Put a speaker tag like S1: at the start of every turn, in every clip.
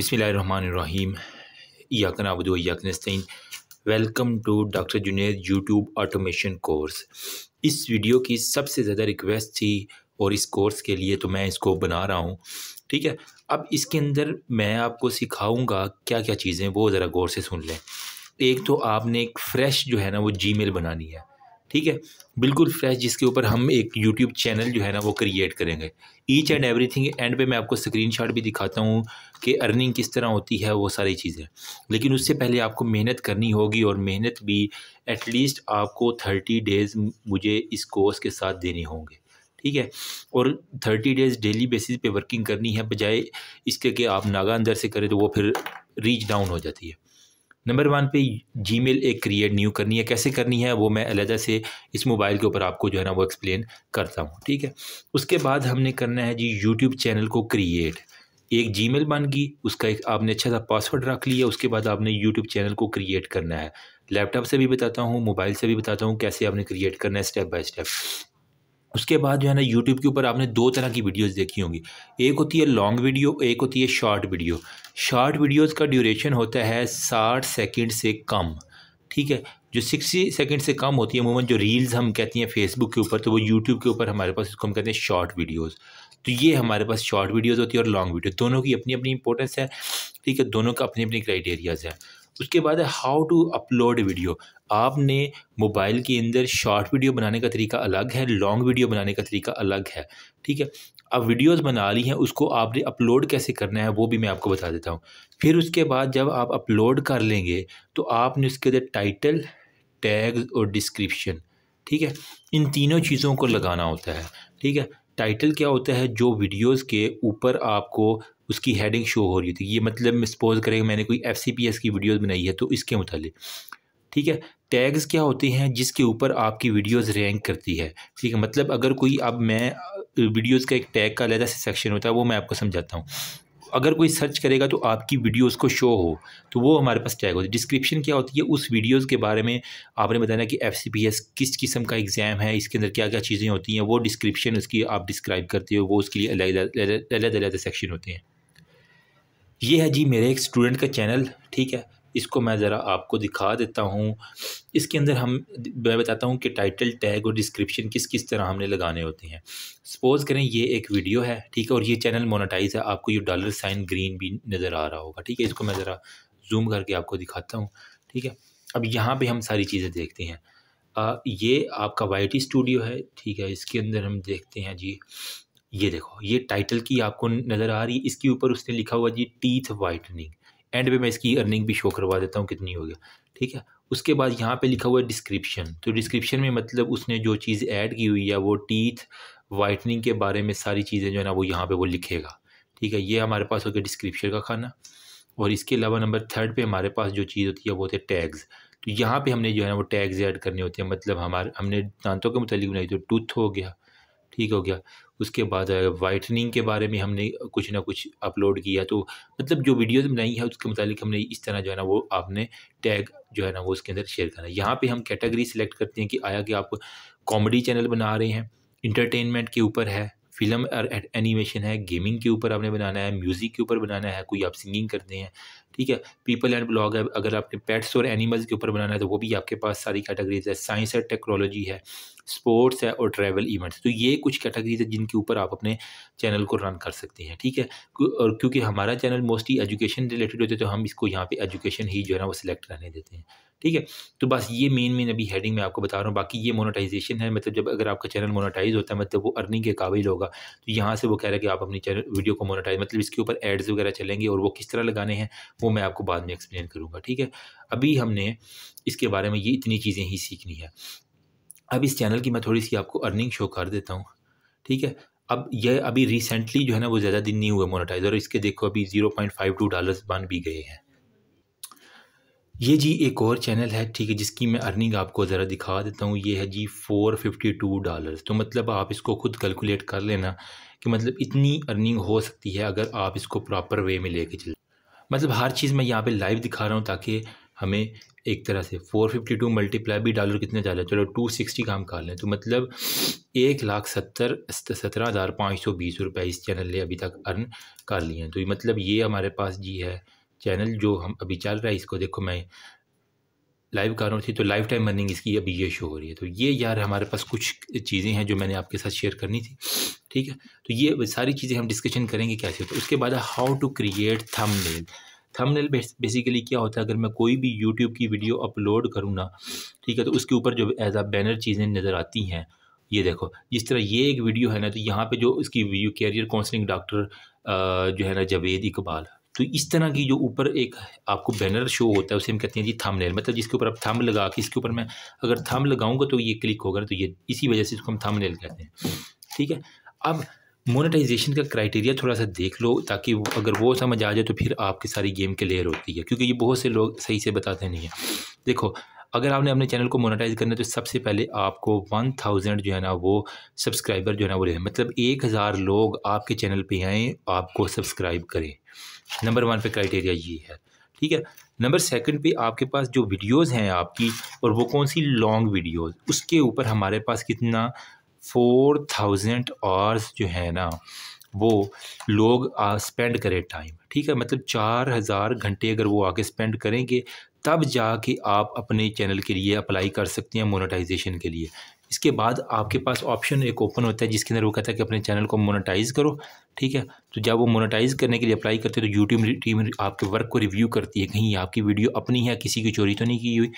S1: बिसमीम याकन यकन याकनस्तिन welcome to doctor Junaid YouTube automation course इस वीडियो की सबसे ज़्यादा रिक्वेस्ट थी और इस कोर्स के लिए तो मैं इसको बना रहा हूँ ठीक है अब इसके अंदर मैं आपको सिखाऊंगा क्या क्या चीज़ें वो ज़रा गौर से सुन लें एक तो आपने एक फ़्रेश जो है ना वो जी बनानी है ठीक है बिल्कुल फ्रेश जिसके ऊपर हम एक यूट्यूब चैनल जो है ना वो क्रिएट करेंगे ईच एंड एवरीथिंग एंड पे मैं आपको स्क्रीनशॉट भी दिखाता हूँ कि अर्निंग किस तरह होती है वो सारी चीज़ें लेकिन उससे पहले आपको मेहनत करनी होगी और मेहनत भी एटलीस्ट आपको थर्टी डेज़ मुझे इस कोर्स के साथ देने होंगे ठीक है और थर्टी डेज़ डेली बेसिस पे वर्किंग करनी है बजाय इसके कि आप नागा अंदर से करें तो वो फिर रीच डाउन हो जाती है नंबर वन पे जीमेल एक क्रिएट न्यू करनी है कैसे करनी है वो मैं अलहदा से इस मोबाइल के ऊपर आपको जो है ना वो एक्सप्लेन करता हूँ ठीक है उसके बाद हमने करना है जी यूट्यूब चैनल को क्रिएट एक जीमेल बन गई उसका एक आपने अच्छा सा पासवर्ड रख लिया उसके बाद आपने यूट्यूब चैनल को क्रिएट करना है लैपटॉप से भी बताता हूँ मोबाइल से भी बताता हूँ कैसे आपने क्रिएट करना है स्टेप बाय स्टेप उसके बाद जो है ना यूट्यूब के ऊपर आपने दो तरह की वीडियोस देखी होंगी एक होती है लॉन्ग वीडियो एक होती है शॉर्ट वीडियो शॉर्ट वीडियोस का ड्यूरेशन होता है साठ सेकंड से कम ठीक है जो सिक्सटी सेकंड से कम होती है अमूमन जो रील्स हम कहती हैं फेसबुक के ऊपर तो वो यूट्यूब के ऊपर हमारे पास उसको हम कहते हैं शॉर्ट वीडियोज़ तो ये हमारे पास शॉर्ट वीडियोज़ होती है और लॉन्ग वीडियो दोनों की अपनी अपनी इंपॉर्टेंस है ठीक है दोनों का अपने अपने क्राइटेरियाज़ है उसके बाद है हाउ टू अपलोड वीडियो आपने मोबाइल के अंदर शॉर्ट वीडियो बनाने का तरीका अलग है लॉन्ग वीडियो बनाने का तरीका अलग है ठीक है अब वीडियोस बना ली हैं उसको आपने अपलोड कैसे करना है वो भी मैं आपको बता देता हूँ फिर उसके बाद जब आप अपलोड कर लेंगे तो आपने उसके अंदर टाइटल टैग और डिस्क्रिप्शन ठीक है इन तीनों चीज़ों को लगाना होता है ठीक है टाइटल क्या होता है जो वीडियोस के ऊपर आपको उसकी हेडिंग शो हो रही होती है ये मतलब सपोज करें मैंने कोई एफ की वीडियोस बनाई है तो इसके मुतालिक ठीक है टैग्स क्या होते हैं जिसके ऊपर आपकी वीडियोस रैंक करती है ठीक है मतलब अगर कोई अब मैं वीडियोस का एक टैग का अलग से सेक्शन होता है वो मैं आपको समझाता हूँ अगर कोई सर्च करेगा तो आपकी वीडियोस को शो हो तो वो हमारे पास टैग होती है डिस्क्रिप्शन क्या होती है उस वीडियोस के बारे में आपने बताना कि एफ किस किस्म का एग्ज़ाम है इसके अंदर क्या क्या चीज़ें होती हैं वो डिस्क्रिप्शन उसकी आप डिस्क्राइब करते हो वो उसके लिए अलग अलग अलग सेक्शन होते हैं ये है जी मेरे एक स्टूडेंट का चैनल ठीक है इसको मैं ज़रा आपको दिखा देता हूँ इसके अंदर हम मैं बताता हूँ कि टाइटल टैग और डिस्क्रिप्शन किस किस तरह हमने लगाने होते हैं सपोज़ करें ये एक वीडियो है ठीक है और ये चैनल मोनेटाइज है आपको ये डॉलर साइन ग्रीन भी नज़र आ रहा होगा ठीक है इसको मैं ज़रा जूम करके आपको दिखाता हूँ ठीक है अब यहाँ पर हम सारी चीज़ें देखते हैं आ, ये आपका वाई स्टूडियो है ठीक है इसके अंदर हम देखते हैं जी ये देखो ये टाइटल की आपको नज़र आ रही है इसके ऊपर उसने लिखा हुआ जी टीथ वाइटनिंग एंड पे मैं इसकी अर्निंग भी शो करवा देता हूँ कितनी हो गया ठीक है उसके बाद यहाँ पे लिखा हुआ है डिस्क्रिप्शन तो डिस्क्रिप्शन में मतलब उसने जो चीज़ ऐड की हुई है वो टीथ वाइटनिंग के बारे में सारी चीज़ें जो है ना वो यहाँ पे वो लिखेगा ठीक है ये हमारे पास हो गया डिस्क्रिप्शन का खाना और इसके अलावा नंबर थर्ड पर हमारे पास जो चीज़ होती है वो होते हैं टैग्स तो यहाँ पर हमने जो है ना वो टैग्स ऐड करने होते हैं मतलब हमारे हमने दांतों के मुतल बनाई तो टूथ हो गया ठीक हो गया उसके बाद वाइटनिंग के बारे में हमने कुछ ना कुछ अपलोड किया तो मतलब जो वीडियोज़ बनाई है उसके मुताबिक हमने इस तरह जो है ना वो आपने टैग जो है ना वो उसके अंदर शेयर करना है यहाँ पर हम कैटेगरी सेलेक्ट करते हैं कि आया कि आप कॉमेडी चैनल बना रहे हैं इंटरटेनमेंट के ऊपर है फिल्म और एनिमेशन है गेमिंग के ऊपर आपने बनाना है म्यूज़िक के ऊपर बनाना है कोई आप सिंगिंग करते हैं ठीक है पीपल एंड ब्लॉग है अगर आपने पेट्स और एनिमल्स के ऊपर बनाना है तो वो भी आपके पास सारी कैटेगरीज है साइंस है टेक्नोलॉजी है स्पोर्ट्स है और ट्रैवल इवेंट्स तो ये कुछ कैटेगरीज है जिनके ऊपर आप अपने चैनल को रन कर सकते हैं ठीक है और क्योंकि हमारा चैनल मोस्टली एजुकेशन रिलेटेड होते हैं तो हम इसको यहाँ पर एजुकेशन ही जो है ना वो सिलेक्ट रहने देते हैं ठीक है तो बस ये मेन मेन अभी हेडिंग मैं आपको बता रहा हूँ बाकी ये मोनोटाइजेशन है मतलब जब अगर आपका चैनल मोनोटाइज होता है मतलब वो अर्निंग के काबिल होगा तो यहाँ से वो कह रहा है कि आप अपनी चैनल वीडियो को मोनोटाइज मतलब इसके ऊपर एड्स वगैरह चलेंगे और वो किस तरह लगाने हैं वो मैं आपको बाद में एक्सप्लेन करूँगा ठीक है अभी हमने इसके बारे में ये इतनी चीज़ें ही सीखनी है अब इस चैनल की मैं थोड़ी सी आपको अर्निंग शो कर देता हूँ ठीक है अब यह अभी रिसेंटली जो है ना वो ज़्यादा दिन नहीं हुए मोनेटाइज और इसके देखो अभी zero point five two dollars बन भी गए हैं ये जी एक और चैनल है ठीक है जिसकी मैं अर्निंग आपको ज़रा दिखा देता हूँ ये है जी फोर फिफ्टी टू डॉलर्स तो मतलब आप इसको खुद कैलकुलेट कर लेना कि मतलब इतनी अर्निंग हो सकती है अगर आप इसको प्रॉपर वे में लेके चले मतलब हर चीज़ मैं यहाँ पे लाइव दिखा रहा हूँ ताकि हमें एक तरह से 452 फिफ्टी टू मल्टीप्लाई भी डॉलर कितने ज्यादा चलो 260 काम कर लें तो मतलब एक लाख सत्तर सत्रह हज़ार पाँच सौ बीस रुपये इस चैनल ने अभी तक अर्न कर लिए हैं तो मतलब ये हमारे पास जी है चैनल जो हम अभी चल रहा है इसको देखो मैं लाइव कर रहा थी तो लाइव टाइम अर्निंग इसकी अभी ये शो हो रही है तो ये यार हमारे पास कुछ चीज़ें हैं जो मैंने आपके साथ शेयर करनी थी ठीक है तो ये सारी चीज़ें हम डिस्कशन करेंगे कैसे तो उसके बाद how to create thumbnail thumbnail basically क्या होता है अगर मैं कोई भी यूट्यूब की वीडियो अपलोड करूँ ना ठीक है तो उसके ऊपर जो एज आ बैनर चीज़ें नज़र आती हैं ये देखो जिस तरह ये एक वीडियो है ना तो यहाँ पे जो इसकी व्यू कैरियर काउंसलिंग डॉक्टर जो है ना जावेद इकबाल तो इस तरह की जो ऊपर एक आपको बैनर शो होता है उसे हम कहते हैं जी थंबनेल मतलब जिसके ऊपर आप थम लगा के इसके ऊपर मैं अगर थम लगाऊंगा तो ये क्लिक होगा तो ये इसी वजह से इसको हम थंबनेल कहते हैं ठीक है अब मोनेटाइजेशन का क्राइटेरिया थोड़ा सा देख लो ताकि अगर वो समझ आ जाए तो फिर आपकी सारी गेम के लेयर होती है क्योंकि ये बहुत से लोग सही से बताते नहीं हैं देखो अगर आपने अपने चैनल को मोनेटाइज करना है तो सबसे पहले आपको वन थाउजेंड जो है ना वो सब्सक्राइबर जो है ना वो ले मतलब एक हज़ार लोग आपके चैनल पे आएँ आपको सब्सक्राइब करें नंबर वन पे क्राइटेरिया ये है ठीक है नंबर सेकंड पे आपके पास जो वीडियोस हैं आपकी और वो कौन सी लॉन्ग वीडियोस उसके ऊपर हमारे पास कितना फोर थाउजेंड आवर्स जो है ना वो लोग स्पेंड करें टाइम ठीक है मतलब चार हज़ार घंटे अगर वो आके स्पेंड करेंगे तब जाके आप अपने चैनल के लिए अप्लाई कर सकते हैं मोनेटाइजेशन के लिए इसके बाद आपके पास ऑप्शन एक ओपन होता है जिसके अंदर वो कहता है कि अपने चैनल को मोनेटाइज करो ठीक है तो जब वो मोनेटाइज करने के लिए अप्लाई करते हैं तो यूट्यूब टीम आपके वर्क को रिव्यू करती है कहीं आपकी वीडियो अपनी है किसी की चोरी तो नहीं की हुई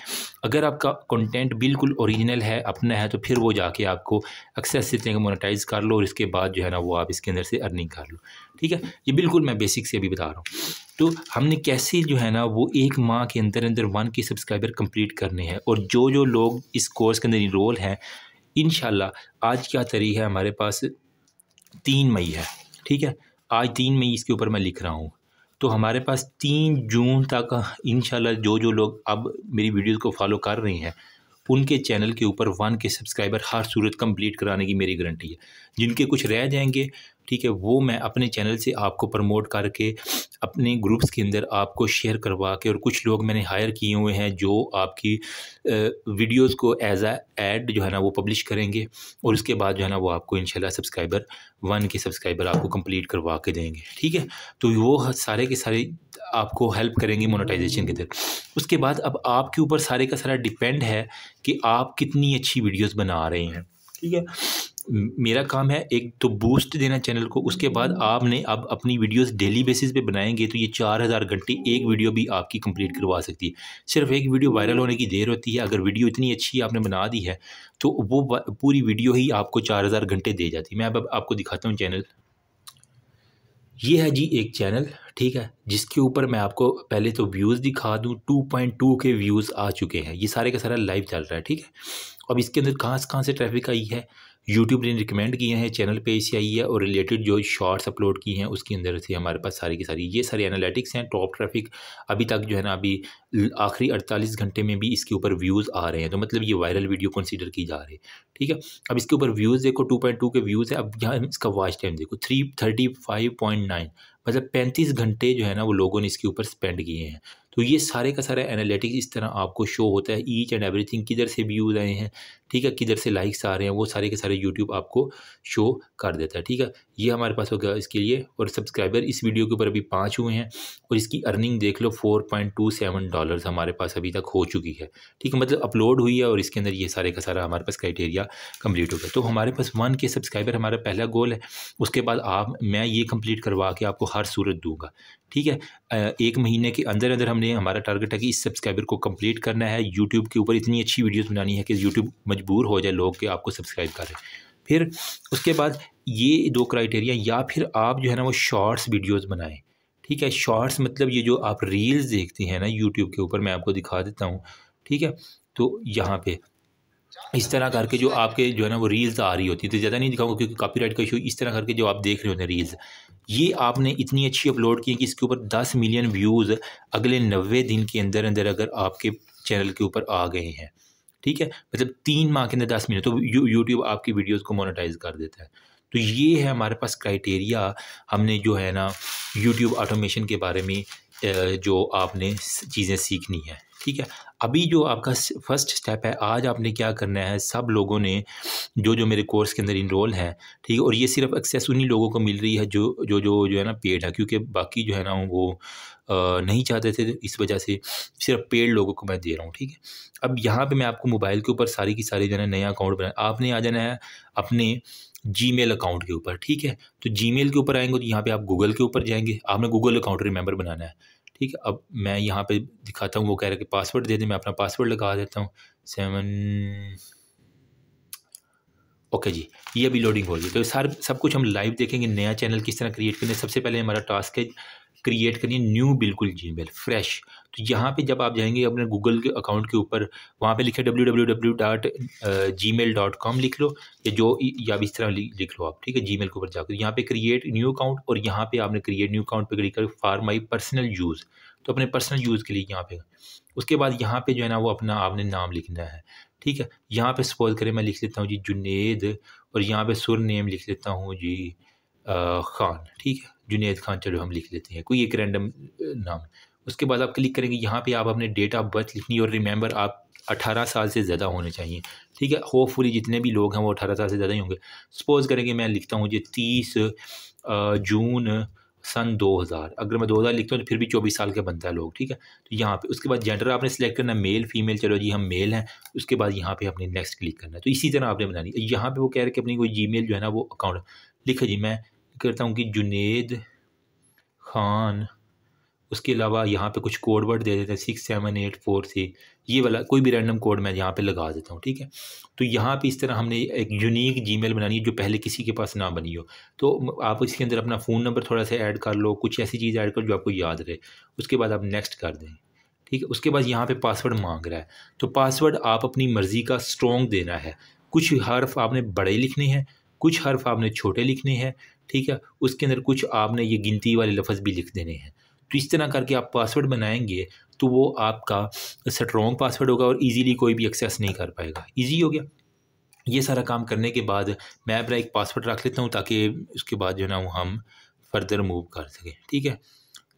S1: अगर आपका कंटेंट बिल्कुल ओरिजिनल है अपना है तो फिर वो जाके आपको एक्सेस से लेकर मोनेटाइज कर लो और इसके बाद जो है ना वो आप इसके अंदर से अर्निंग कर लो ठीक है ये बिल्कुल मैं बेसिक से अभी बता रहा हूँ तो हमने कैसे जो है ना वो एक माह के अंदर अंदर वन के सब्सक्राइबर कम्प्लीट करने हैं और जो जो लोग इस कोर्स के अंदर इनरोल हैं इन आज क्या तरीक़ है हमारे पास तीन मई है ठीक है आज तीन मई इसके ऊपर मैं लिख रहा हूँ तो हमारे पास तीन जून तक इन जो जो लोग अब मेरी वीडियोज़ को फॉलो कर रहे हैं उनके चैनल के ऊपर वन के सब्सक्राइबर हर सूरत कंप्लीट कराने की मेरी गारंटी है जिनके कुछ रह जाएंगे ठीक है वो मैं अपने चैनल से आपको प्रमोट करके अपने ग्रुप्स के अंदर आपको शेयर करवा के और कुछ लोग मैंने हायर किए हुए हैं जो आपकी वीडियोस को एज आ एड जो है ना वो पब्लिश करेंगे और उसके बाद जो है ना वो आपको इंशाल्लाह सब्सक्राइबर वन के सब्सक्राइबर आपको कंप्लीट करवा के देंगे ठीक है तो वो सारे के सारे आपको हेल्प करेंगे मोनेटाइजेशन के अंदर उसके बाद अब आपके ऊपर सारे का सारा डिपेंड है कि आप कितनी अच्छी वीडियोज़ बना रहे हैं ठीक है मेरा काम है एक तो बूस्ट देना चैनल को उसके बाद आपने अब अपनी वीडियोस डेली बेसिस पे बनाएंगे तो ये चार हज़ार घंटे एक वीडियो भी आपकी कंप्लीट करवा सकती है सिर्फ एक वीडियो वायरल होने की देर होती है अगर वीडियो इतनी अच्छी आपने बना दी है तो वो पूरी वीडियो ही आपको चार हज़ार घंटे दे जाती है मैं अब आपको दिखाता हूँ चैनल ये है जी एक चैनल ठीक है जिसके ऊपर मैं आपको पहले तो व्यूज़ दिखा दूँ two point two K views आ चुके हैं ये सारे का सारा लाइव चल रहा है ठीक है अब इसके अंदर कहाँ से कहाँ से ट्रैफिक आई है यूट्यूब ने रिकमेंड किए हैं चैनल पे ऐसी आई है और रिलेटेड जो शॉर्ट्स अपलोड की हैं उसके अंदर से हमारे पास सारी की सारी ये सारी एनालिटिक्स हैं टॉप ट्रैफिक अभी तक जो है ना अभी आखिरी 48 घंटे में भी इसके ऊपर व्यूज़ आ रहे हैं तो मतलब ये वायरल वीडियो कंसीडर की जा रही है ठीक है अब इसके ऊपर व्यूज़ देखो 2.2 के व्यूज़ है अब यहाँ इसका वॉच टाइम देखो three thirty five point nine मतलब पैंतीस घंटे जो है ना वो लोगों ने इसके ऊपर स्पेंड किए हैं तो ये सारे का सारा एनालिटिक्स इस तरह आपको शो होता है ईच एंड एवरीथिंग किधर से व्यूज़ आए हैं ठीक है किधर से लाइक्स आ रहे हैं वो सारे के सारे यूट्यूब आपको शो कर देता है ठीक है ये हमारे पास हो गया इसके लिए और सब्सक्राइबर इस वीडियो के ऊपर अभी पाँच हुए हैं और इसकी अर्निंग देख लो four point two seven dollar हमारे पास अभी तक हो चुकी है ठीक है मतलब अपलोड हुई है और इसके अंदर ये सारे का सारा हमारे पास क्राइटेरिया कंप्लीट हो गया तो हमारे पास वन के सब्सक्राइबर हमारा पहला गोल है उसके बाद आप मैं ये कम्प्लीट करवा के आपको हर सूरत दूँगा ठीक है एक महीने के अंदर अंदर हमने हमारा टारगेट है कि इस सब्सक्राइबर को कम्प्लीट करना है यूट्यूब के ऊपर इतनी अच्छी वीडियोज़ बनानी है कि यूट्यूब मजबूर हो जाए लोग के आपको सब्सक्राइब करें फिर उसके बाद ये दो क्राइटेरिया या फिर आप जो है ना वो शॉर्ट्स वीडियोस बनाएं ठीक है शॉर्ट्स मतलब ये जो आप रील्स देखते हैं ना यूट्यूब के ऊपर मैं आपको दिखा देता हूँ ठीक है तो यहाँ पे इस तरह करके जो आपके जो है ना वो रील्स आ रही होती है तो ज़्यादा नहीं दिखाऊंगा क्योंकि कॉपीराइट का इशू इस तरह करके जो आप देख रहे होते हैं रील्स ये आपने इतनी अच्छी अपलोड की है कि इसके ऊपर दस मिलियन व्यूज़ अगले नबे दिन के अंदर अंदर अगर आपके चैनल के ऊपर आ गए हैं ठीक है मतलब तीन माह के अंदर दस मिलियन तो यूट्यूब आपकी वीडियोज़ को मोनिटाइज कर देता है तो ये है हमारे पास क्राइटेरिया हमने जो है ना यूट्यूब ऑटोमेशन के बारे में जो आपने चीज़ें सीखनी है ठीक है अभी जो आपका फर्स्ट स्टेप है आज आपने क्या करना है सब लोगों ने जो जो मेरे कोर्स के अंदर इनरोल हैं ठीक है और ये सिर्फ एक्सेस उन्हीं लोगों को मिल रही है जो जो जो जो है ना पेड है क्योंकि बाकी जो है ना वो नहीं चाहते थे तो इस वजह से सिर्फ पेड लोगों को मैं दे रहा हूँ ठीक है अब यहाँ पर मैं आपको मोबाइल के ऊपर सारी की सारी जो है नया अकाउंट बनाया आपने आ जाना है अपने मेल अकाउंट के ऊपर ठीक है तो मेल के ऊपर आएंगे तो यहाँ पे आप गूगल के ऊपर जाएंगे आपने गूगल अकाउंट रिमेंबर बनाना है ठीक है अब मैं यहाँ पे दिखाता हूँ वो कह रहा है कि पासवर्ड दे दें मैं अपना पासवर्ड लगा देता हूँ सेवन ओके जी ये अभी लोडिंग हो गई तो सर सब कुछ हम लाइव देखेंगे नया चैनल किस तरह क्रिएट करना है सबसे पहले हमारा टास्क है क्रिएट करिए न्यू बिल्कुल जी फ्रेश तो यहाँ पे जब आप जाएंगे अपने गूगल के अकाउंट के ऊपर वहाँ पे लिखे W W W dot Gmail dot com लिख लो या जो या भी इस तरह लिख लो आप ठीक है जी मेल के ऊपर जाकर यहाँ पे क्रिएट न्यू अकाउंट और यहाँ पे आपने क्रिएट न्यू अकाउंट पे क्लिक कर फार माई पर्सनल यूज़ तो अपने पर्सनल यूज़ के लिए यहाँ पे उसके बाद यहाँ पे जो है ना वो अपना आपने नाम लिखना है ठीक है यहाँ पे सपोज करें मैं लिख लेता हूँ जी जुनेद और यहाँ पे सुर नेम लिख लेता हूँ जी आ, खान ठीक है जुनेद खान चलो हम लिख लेते हैं कोई एक रैंडम नाम उसके बाद आप क्लिक करेंगे यहाँ पे आप अपने डेट ऑफ बर्थ लिखनी और रिमेंबर आप 18 साल से ज़्यादा होने चाहिए ठीक है होपफुली जितने भी लोग हैं वो 18 साल से ज़्यादा ही होंगे सपोज़ करेंगे मैं लिखता हूँ ये 30 जून सन 2000 अगर मैं 2000 लिखता हूँ तो फिर भी 24 साल का बनता है लोग ठीक है तो यहाँ पे उसके बाद जेंडर आपने सेलेक्ट करना मेल फीमेल चलो जी हम मेल हैं उसके बाद यहाँ पे आपने नेक्स्ट क्लिक करना है तो इसी तरह आपने बनानी यहाँ पे वो कह रहे कि अपनी कोई जी जो है ना वो अकाउंट लिखा जी मैं करता हूँ कि जुनेद खान उसके अलावा यहाँ पे कुछ कोड वर्ड दे देते हैं six seven eight four three ये वाला कोई भी रैंडम कोड मैं यहाँ पे लगा देता हूँ ठीक है तो यहाँ पे इस तरह हमने एक यूनिक जीमेल बनानी है जो पहले किसी के पास ना बनी हो तो आप इसके अंदर अपना फ़ोन नंबर थोड़ा सा ऐड कर लो कुछ ऐसी चीज़ ऐड कर जो आपको याद रहे उसके बाद आप नेक्स्ट कर दें ठीक है उसके बाद यहाँ पर पासवर्ड मांग रहा है तो पासवर्ड आप अपनी मर्ज़ी का स्ट्रॉन्ग देना है कुछ हर्फ आपने बड़े लिखने हैं कुछ हर्फ आपने छोटे लिखने हैं ठीक है उसके अंदर कुछ आपने ये गिनती वाले लफ्ज़ भी लिख देने हैं तो इस तरह करके आप पासवर्ड बनाएंगे तो वो आपका स्ट्रॉन्ग पासवर्ड होगा और ईजीली कोई भी एक्सेस नहीं कर पाएगा ईजी हो गया ये सारा काम करने के बाद मैं अपना एक पासवर्ड रख लेता हूँ ताकि उसके बाद जो है ना वो हम फर्दर मूव कर सकें ठीक है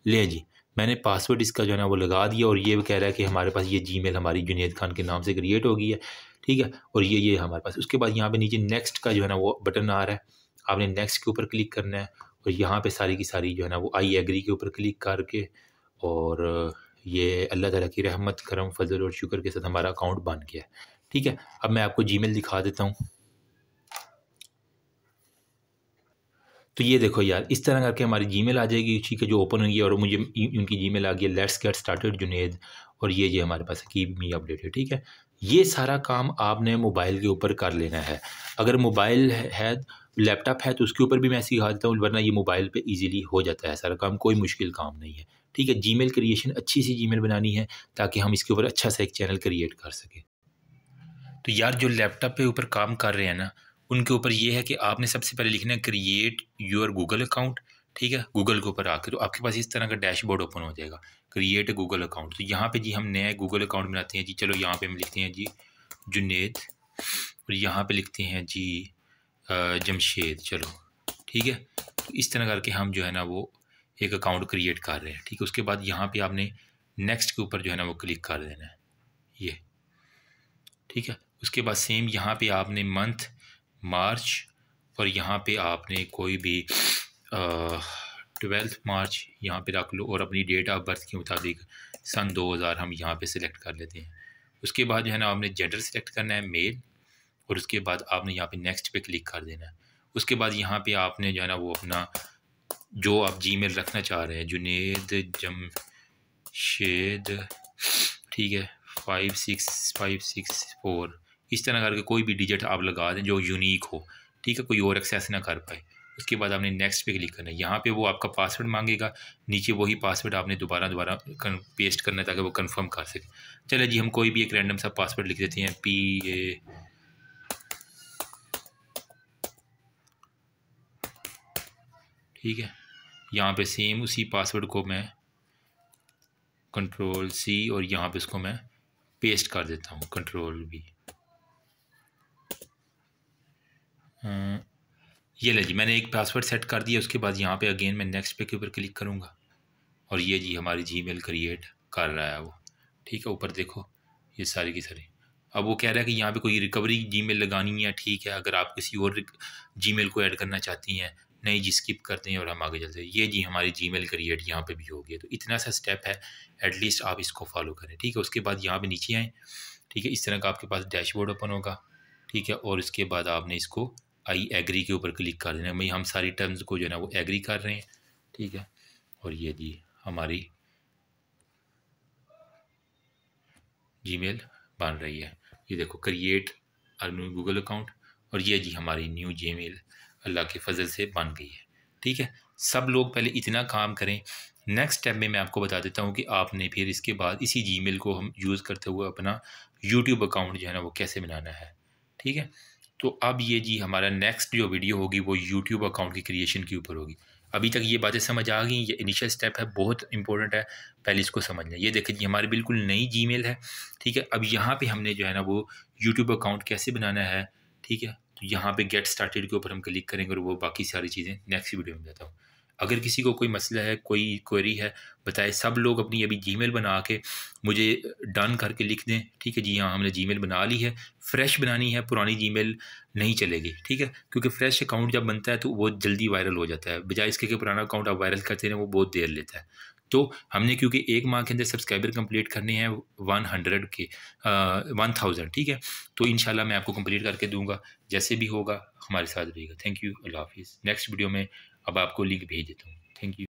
S1: ले जी मैंने पासवर्ड इसका जो है ना वो लगा दिया और ये कह रहा है कि हमारे पास ये जी हमारी जुनेद खान के नाम से क्रिएट हो गई है ठीक है और ये ये हमारे पास उसके बाद यहाँ पे नीचे नेक्स्ट का जो है ना वो बटन आ रहा है आपने नेक्स्ट के ऊपर क्लिक करना है और यहाँ पे सारी की सारी जो है ना वो आई एग्री के ऊपर क्लिक करके और ये अल्लाह ताला की रहमत करम फजल और शुक्र के साथ हमारा अकाउंट बन गया ठीक है अब मैं आपको जीमेल दिखा देता हूँ तो ये देखो यार इस तरह करके हमारी जीमेल आ जाएगी ठीक है जो ओपन हुई है और मुझे उनकी जीमेल आ गई है लेट्स गेट स्टार्टेड जुनेद और ये ये हमारे पास की मी अपडेट है ठीक है ये सारा काम आपने मोबाइल के ऊपर कर लेना है अगर मोबाइल है लैपटॉप है तो उसके ऊपर भी मैं सिखा देता हूँ वरना ये मोबाइल पे इजीली हो जाता है सारा काम कोई मुश्किल काम नहीं है ठीक है जीमेल क्रिएशन अच्छी सी जीमेल बनानी है ताकि हम इसके ऊपर अच्छा सा एक चैनल क्रिएट कर सकें तो यार जो लैपटॉप पे ऊपर काम कर रहे हैं ना उनके ऊपर ये है कि आपने सबसे पहले लिखना है क्रिएट योर गूगल अकाउंट ठीक है गूगल के ऊपर आकर तो आपके पास इस तरह का डैशबोर्ड ओपन हो जाएगा क्रिएट गूगल अकाउंट तो यहाँ पे जी हम नया गूगल अकाउंट बनाते हैं जी चलो यहाँ पे हम लिखते हैं जी जुनेद और यहाँ पे लिखते हैं जी जमशेद चलो ठीक है तो इस तरह करके हम जो है ना वो एक अकाउंट क्रिएट कर रहे हैं ठीक है उसके बाद यहाँ पर आपने नेक्स्ट के ऊपर जो है ना वो क्लिक कर देना है ये ठीक है उसके बाद सेम यहाँ पर आपने मंथ मार्च और यहाँ पर आपने कोई भी ट्वेल्थ मार्च यहाँ पे रख लो और अपनी डेट ऑफ बर्थ के मुताबिक सन 2000 हम यहाँ पे सिलेक्ट कर लेते हैं उसके बाद जो है ना आपने जेंडर सिलेक्ट करना है मेल और उसके बाद आपने यहाँ पे नेक्स्ट पे क्लिक कर देना है उसके बाद यहाँ पे आपने जो है ना वो अपना जो आप जी मेल रखना चाह रहे हैं जुनेद जम शेद ठीक है five six five six four इस तरह करके कोई भी डिजिट आप लगा दें जो यूनिक हो ठीक है कोई और एक्सेस ना कर पाए उसके बाद आपने नेक्स्ट पे क्लिक करना है यहाँ पे वो आपका पासवर्ड मांगेगा नीचे वही पासवर्ड आपने दोबारा दोबारा पेस्ट करना है ताकि वो कंफर्म कर सके चले जी हम कोई भी एक रैंडम सा पासवर्ड लिख देते हैं पी ए ठीक है यहाँ पे सेम उसी पासवर्ड को मैं कंट्रोल सी और यहाँ पे उसको मैं पेस्ट कर देता हूँ कंट्रोल भी ये ले जी मैंने एक पासवर्ड सेट कर दिया उसके बाद यहाँ पे अगेन मैं नेक्स्ट पे के ऊपर क्लिक करूँगा और ये जी हमारी जी क्रिएट कर रहा है वो ठीक है ऊपर देखो ये सारी की सारी अब वो कह रहा है कि यहाँ पे कोई रिकवरी मेल लगानी है ठीक है अगर आप किसी और मेल को ऐड करना चाहती हैं नहीं जी स्किप करते हैं और हम आगे चलते हैं ये जी हमारी जी मेल क्रिएट यहाँ पर भी हो गया तो इतना सा स्टेप है एटलीस्ट आप इसको फॉलो करें ठीक है उसके बाद यहाँ पर नीचे आएँ ठीक है इस तरह का आपके पास डैशबोर्ड ओपन होगा ठीक है और इसके बाद आपने इसको आई एग्री के ऊपर क्लिक कर देना भाई हम सारी टर्म्स को जो है ना वो एग्री कर रहे हैं ठीक है और ये जी हमारी जीमेल बन रही है ये देखो क्रिएट और न्यू गूगल अकाउंट और ये जी हमारी न्यू जीमेल अल्लाह के फजल से बन गई है ठीक है सब लोग पहले इतना काम करें नेक्स्ट स्टेप में मैं आपको बता देता हूँ कि आपने फिर इसके बाद इसी जीमेल को हम यूज़ करते हुए अपना यूट्यूब अकाउंट जो है ना वो कैसे बनाना है ठीक है तो अब ये जी हमारा नेक्स्ट जो वीडियो होगी वो यूट्यूब अकाउंट की क्रिएशन के ऊपर होगी अभी तक ये बातें समझ आ गई ये इनिशियल स्टेप है बहुत इंपॉर्टेंट है पहले इसको समझ लें ये देखिए जी हमारी बिल्कुल नई जी है ठीक है अब यहाँ पर हमने जो है ना वो यूट्यूब अकाउंट कैसे बनाना है ठीक है तो यहाँ पर गेट स्टार्टेड के ऊपर हम क्लिक करेंगे और वो बाकी सारी चीज़ें नेक्स्ट वीडियो में बताता हूँ अगर किसी को कोई मसला है कोई क्वेरी है बताए सब लोग अपनी अभी मेल बना के मुझे डन करके लिख दें ठीक है जी हाँ हमने मेल बना ली है फ्रेश बनानी है पुरानी मेल नहीं चलेगी ठीक है क्योंकि फ्रेश अकाउंट जब बनता है तो वो जल्दी वायरल हो जाता है बजाय इसके कि पुराना अकाउंट आप वायरल करते रहें वो बहुत देर लेता है तो हमने क्योंकि एक माह के अंदर सब्सक्राइबर कंप्लीट करने हैं वन हंड्रेड के वन थाउजेंड ठीक है तो इन मैं आपको कंप्लीट करके दूंगा जैसे भी होगा हमारे साथ रहेगा थैंक यू अल्लाह हाफिज़ नेक्स्ट वीडियो में अब आपको लिंक भेज देता हूँ थैंक यू